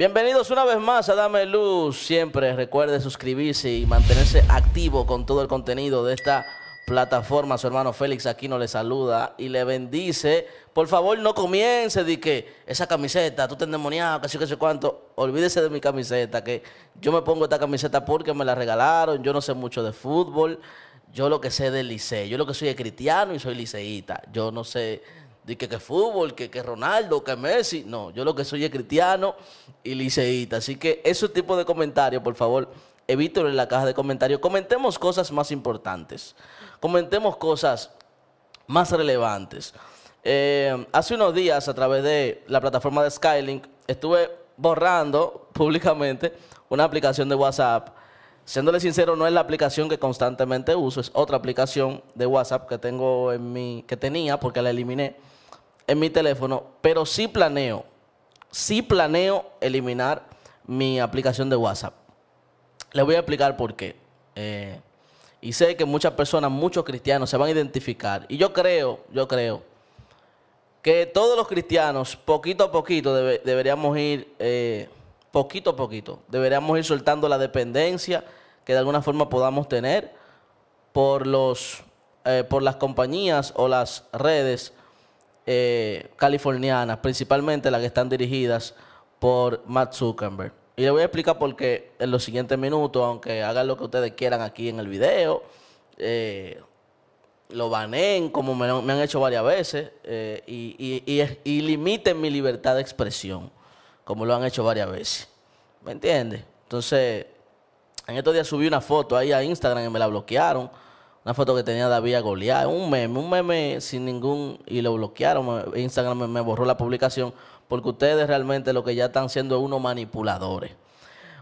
Bienvenidos una vez más a Dame Luz. Siempre recuerde suscribirse y mantenerse activo con todo el contenido de esta plataforma. Su hermano Félix no le saluda y le bendice. Por favor, no comience de que esa camiseta, tú te endemoniado, que sé que sé cuánto. Olvídese de mi camiseta, que yo me pongo esta camiseta porque me la regalaron. Yo no sé mucho de fútbol. Yo lo que sé del liceo. Yo lo que soy es cristiano y soy liceíta. Yo no sé de que, que fútbol, que, que Ronaldo, que Messi. No, yo lo que soy es cristiano y liceíta. Así que ese tipo de comentarios, por favor, evítelo en la caja de comentarios. Comentemos cosas más importantes. Comentemos cosas más relevantes. Eh, hace unos días, a través de la plataforma de Skylink, estuve borrando públicamente una aplicación de WhatsApp. Siéndole sincero, no es la aplicación que constantemente uso, es otra aplicación de WhatsApp que tengo en mi, que tenía porque la eliminé en mi teléfono, pero sí planeo, sí planeo eliminar mi aplicación de WhatsApp. Les voy a explicar por qué. Eh, y sé que muchas personas, muchos cristianos se van a identificar. Y yo creo, yo creo que todos los cristianos, poquito a poquito, deberíamos ir, eh, poquito a poquito, deberíamos ir soltando la dependencia que de alguna forma podamos tener por, los, eh, por las compañías o las redes eh, californianas, principalmente las que están dirigidas por Matt Zuckerberg. Y le voy a explicar por qué en los siguientes minutos, aunque hagan lo que ustedes quieran aquí en el video, eh, lo banen como me, han hecho varias veces eh, y, y, limiten mi libertad de expresión, como lo han hecho varias veces. ¿Me entiendes? Entonces, en estos días subí una foto ahí a Instagram y me la bloquearon una foto que tenía David a Goliat. Un meme, un meme sin ningún. Y lo bloquearon. Instagram me, borró la publicación. Porque ustedes realmente lo que ya están siendo es unos manipuladores.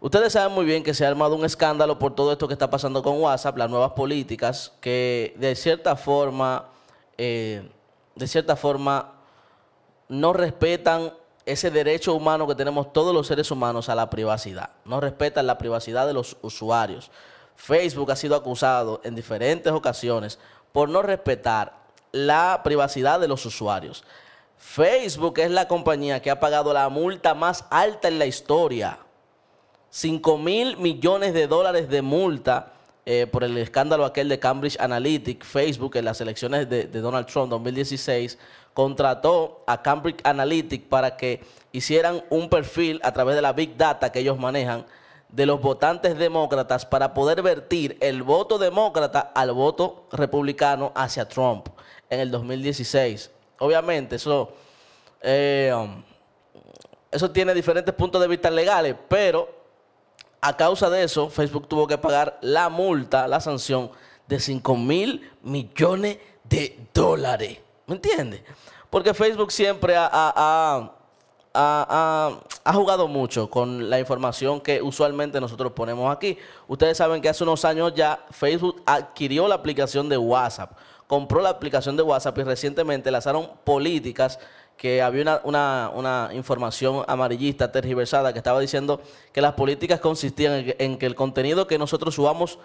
Ustedes saben muy bien que se ha armado un escándalo por todo esto que está pasando con WhatsApp, las nuevas políticas, que de cierta forma, eh, de cierta forma, no respetan ese derecho humano que tenemos todos los seres humanos a la privacidad. No respetan la privacidad de los usuarios. Facebook ha sido acusado en diferentes ocasiones por no respetar la privacidad de los usuarios. Facebook es la compañía que ha pagado la multa más alta en la historia. 5 mil millones de dólares de multa eh, por el escándalo aquel de Cambridge Analytic. Facebook en las elecciones de, de Donald Trump 2016 contrató a Cambridge Analytic para que hicieran un perfil a través de la Big Data que ellos manejan de los votantes demócratas para poder vertir el voto demócrata al voto republicano hacia Trump en el 2016. Obviamente, eso, eh, um, eso tiene diferentes puntos de vista legales, pero a causa de eso, Facebook tuvo que pagar la multa, la sanción de 5 mil millones de dólares. ¿Me entiendes? Porque Facebook siempre ha ha, jugado mucho con la información que usualmente nosotros ponemos aquí. Ustedes saben que hace unos años ya Facebook adquirió la aplicación de WhatsApp, compró la aplicación de WhatsApp y recientemente lanzaron políticas que había una, información amarillista, tergiversada, que estaba diciendo que las políticas consistían en que, el contenido que nosotros subamos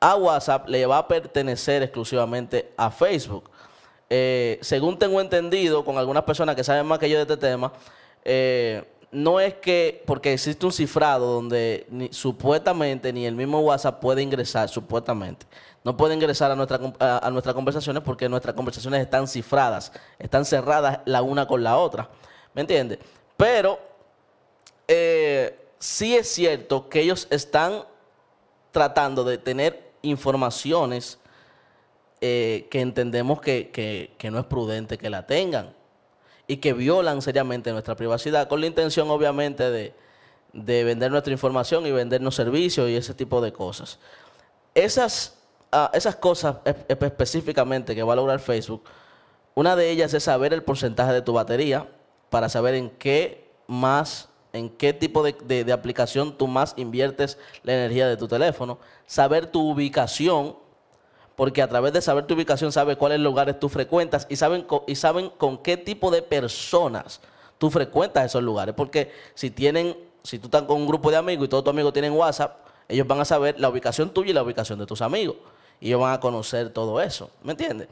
a WhatsApp le va a pertenecer exclusivamente a Facebook. Eh, según tengo entendido, con algunas personas que saben más que yo de este tema, eh, no es que, porque existe un cifrado donde ni, supuestamente ni el mismo WhatsApp puede ingresar, supuestamente. No puede ingresar a, nuestras conversaciones porque nuestras conversaciones están cifradas, están cerradas la una con la otra. ¿Me entiendes? Pero eh, sí es cierto que ellos están tratando de tener informaciones eh, que entendemos que, que no es prudente que la tengan y que violan seriamente nuestra privacidad, con la intención obviamente de, de vender nuestra información y vendernos servicios y ese tipo de cosas. Esas, ah, esas cosas específicamente que va a lograr Facebook, una de ellas es saber el porcentaje de tu batería para saber en qué más, en qué tipo de aplicación tú más inviertes la energía de tu teléfono, saber tu ubicación porque a través de saber tu ubicación sabes cuáles lugares tú frecuentas y saben, y saben con qué tipo de personas tú frecuentas esos lugares. Porque si tienen, si tú estás con un grupo de amigos y todos tus amigos tienen WhatsApp, ellos van a saber la ubicación tuya y la ubicación de tus amigos. Y ellos van a conocer todo eso. ¿Me entiendes?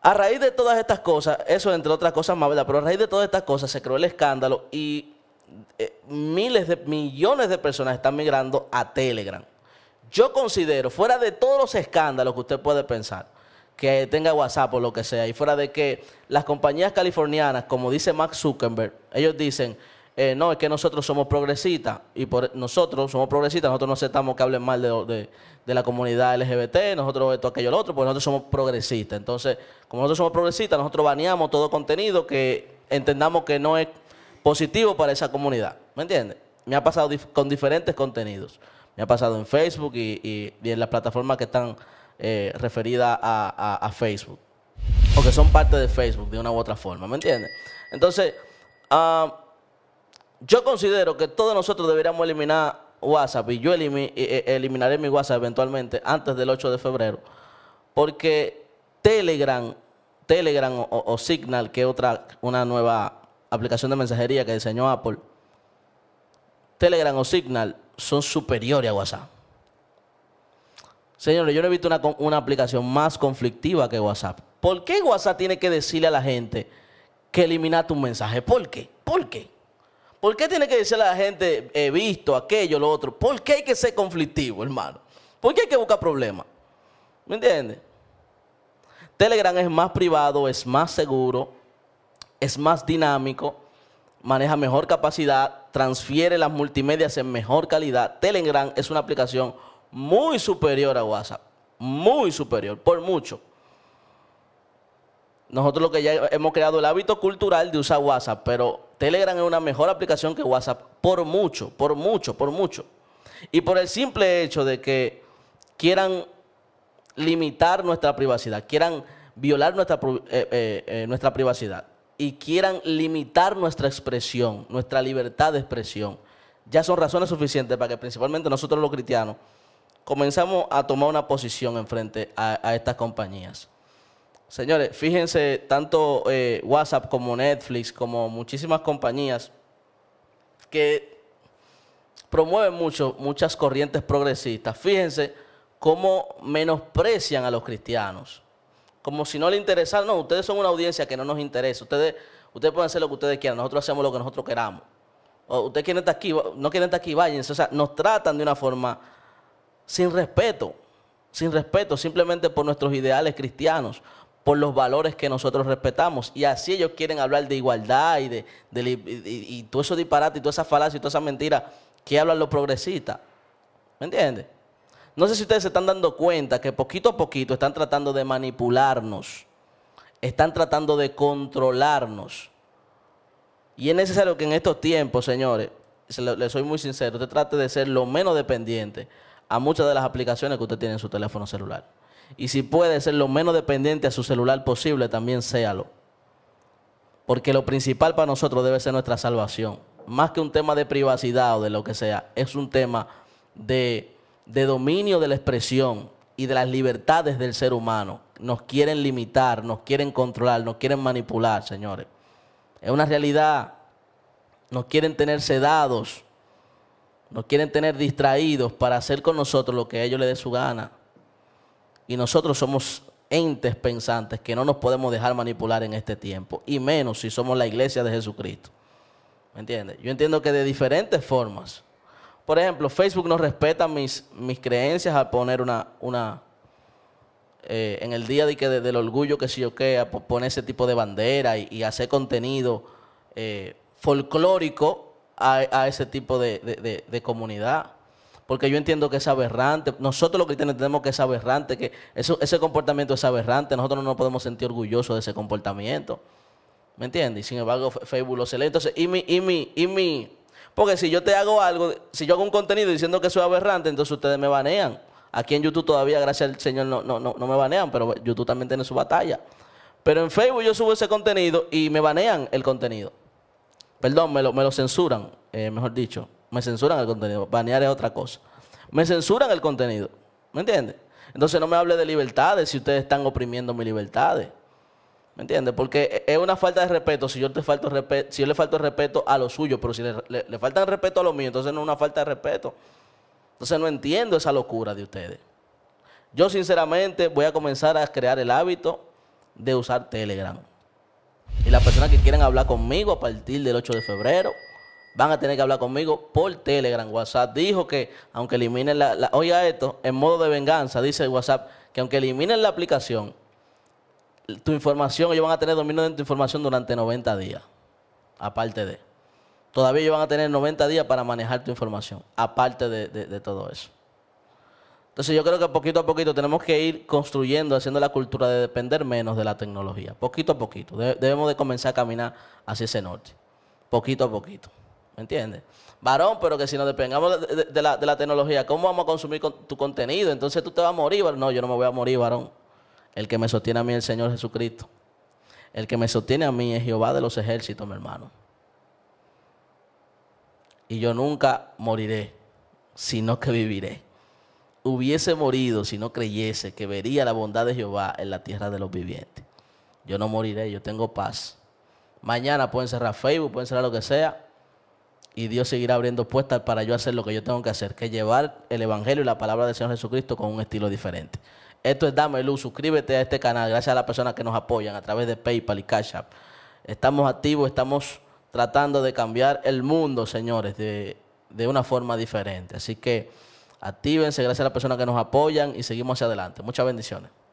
A raíz de todas estas cosas, eso entre otras cosas más, Pero a raíz de todas estas cosas se creó el escándalo y eh, miles de millones de personas están migrando a Telegram. Yo considero, fuera de todos los escándalos que usted puede pensar, que tenga WhatsApp o lo que sea, y fuera de que las compañías californianas, como dice Mark Zuckerberg, ellos dicen, eh, no, es que nosotros somos progresistas y por nosotros somos progresistas, nosotros no aceptamos que hablen mal de, la comunidad LGBT, nosotros esto, aquello, lo otro, porque nosotros somos progresistas. Entonces, como nosotros somos progresistas, nosotros baneamos todo contenido que entendamos que no es positivo para esa comunidad. ¿Me entiendes? Me ha pasado con diferentes contenidos. Me ha pasado en Facebook y, en las plataformas que están eh, referidas a, Facebook. O que son parte de Facebook de una u otra forma, ¿me entiendes? Entonces, ah, yo considero que todos nosotros deberíamos eliminar WhatsApp y yo eh, eh, eliminaré mi WhatsApp eventualmente antes del 8 de febrero, porque Telegram, Telegram o, Signal, que es otra, una nueva aplicación de mensajería que diseñó Apple, Telegram o Signal son superiores a WhatsApp. Señores, yo no he visto una, aplicación más conflictiva que WhatsApp. ¿Por qué WhatsApp tiene que decirle a la gente que elimina tu mensaje? ¿Por qué? ¿Por qué? ¿Por qué tiene que decirle a la gente, he visto aquello, lo otro? ¿Por qué hay que ser conflictivo, hermano? ¿Por qué hay que buscar problemas? ¿Me entiendes? Telegram es más privado, es más seguro, es más dinámico, maneja mejor capacidad transfiere las multimedias en mejor calidad. Telegram es una aplicación muy superior a WhatsApp, muy superior, por mucho. Nosotros lo que ya hemos creado el hábito cultural de usar WhatsApp, pero Telegram es una mejor aplicación que WhatsApp por mucho, por mucho, por mucho. Y por el simple hecho de que quieran limitar nuestra privacidad, quieran violar nuestra, eh, eh, eh, nuestra privacidad y quieran limitar nuestra expresión, nuestra libertad de expresión, ya son razones suficientes para que principalmente nosotros los cristianos comenzamos a tomar una posición en frente a, estas compañías. Señores, fíjense, tanto eh, WhatsApp como Netflix, como muchísimas compañías que promueven mucho, muchas corrientes progresistas. Fíjense cómo menosprecian a los cristianos como si no le interesara. No, ustedes son una audiencia que no nos interesa. Ustedes, ustedes pueden hacer lo que ustedes quieran, nosotros hacemos lo que nosotros queramos. ustedes quieren estar aquí, no quieren estar aquí, váyanse. O sea, nos tratan de una forma sin respeto, sin respeto, simplemente por nuestros ideales cristianos, por los valores que nosotros respetamos. Y así ellos quieren hablar de igualdad y de, todo eso disparate y toda esa falacia y toda esa mentira que hablan los progresistas. ¿Me entiendes? No sé si ustedes se están dando cuenta que poquito a poquito están tratando de manipularnos, están tratando de controlarnos. Y es necesario que en estos tiempos, señores, le soy muy sincero, usted trate de ser lo menos dependiente a muchas de las aplicaciones que usted tiene en su teléfono celular. Y si puede ser lo menos dependiente a su celular posible, también séalo. Porque lo principal para nosotros debe ser nuestra salvación. Más que un tema de privacidad o de lo que sea, es un tema de de dominio de la expresión y de las libertades del ser humano. Nos quieren limitar, nos quieren controlar, nos quieren manipular, señores. Es una realidad. Nos quieren tener sedados, nos quieren tener distraídos para hacer con nosotros lo que a ellos les dé su gana. Y nosotros somos entes pensantes que no nos podemos dejar manipular en este tiempo, y menos si somos la iglesia de Jesucristo. ¿Me entiendes? Yo entiendo que de diferentes formas por ejemplo, Facebook no respeta mis, mis creencias al poner una, una eh, en el día de que del orgullo que si yo que poner ese tipo de bandera y, hacer contenido eh, folclórico a, ese tipo de, comunidad porque yo entiendo que es aberrante. Nosotros los cristianos entendemos que es aberrante, que eso, ese comportamiento es aberrante. Nosotros no nos podemos sentir orgullosos de ese comportamiento. ¿Me entiendes? Y sin embargo, Facebook lo celebra. Entonces, y mi, y mi, y mi, porque si yo te hago algo, si yo hago un contenido diciendo que soy aberrante, entonces ustedes me banean. Aquí en YouTube todavía, gracias al Señor, no, no, no, me banean, pero YouTube también tiene su batalla. Pero en Facebook yo subo ese contenido y me banean el contenido. Perdón, me lo, me lo censuran, eh, mejor dicho. Me censuran el contenido. Banear es otra cosa. Me censuran el contenido. ¿Me entiendes? Entonces no me hable de libertades si ustedes están oprimiendo mis libertades. ¿Me entiendes? Porque e, es una falta de respeto si yo te falto respeto, si le falto respeto a lo suyo, pero si le, le, faltan respeto a lo mío, entonces no es una falta de respeto. Entonces no entiendo esa locura de ustedes. Yo sinceramente voy a comenzar a crear el hábito de usar Telegram. Y las personas que quieren hablar conmigo a partir del 8 de febrero van a tener que hablar conmigo por Telegram. WhatsApp dijo que aunque eliminen la, la oiga esto, en modo de venganza, dice WhatsApp, que aunque eliminen la aplicación, tu información, ellos van a tener dominio de tu información durante 90 días, aparte de. Todavía ellos van a tener 90 días para manejar tu información, aparte de, todo eso. Entonces yo creo que poquito a poquito tenemos que ir construyendo, haciendo la cultura de depender menos de la tecnología, poquito a poquito. debemos de comenzar a caminar hacia ese norte, poquito a poquito. ¿Me entiendes? Varón, pero que si nos dependamos de, la, tecnología, ¿cómo vamos a consumir tu contenido? Entonces tú te vas a morir, No, yo no me voy a morir, varón. El que me sostiene a mí es el Señor Jesucristo. El que me sostiene a mí es Jehová de los ejércitos, mi hermano. Y yo nunca moriré, sino que viviré. Hubiese morido si no creyese que vería la bondad de Jehová en la tierra de los vivientes. Yo no moriré, yo tengo paz. Mañana pueden cerrar Facebook, pueden cerrar lo que sea. Y Dios seguirá abriendo puertas para yo hacer lo que yo tengo que hacer, que llevar el Evangelio y la palabra del Señor Jesucristo con un estilo diferente. Esto es Dame Luz. Suscríbete a este canal. Gracias a las personas que nos apoyan a través de PayPal y Cash App. Estamos activos, estamos tratando de cambiar el mundo, señores, de, de una forma diferente. Así que actívense. Gracias a las personas que nos apoyan y seguimos hacia adelante. Muchas bendiciones.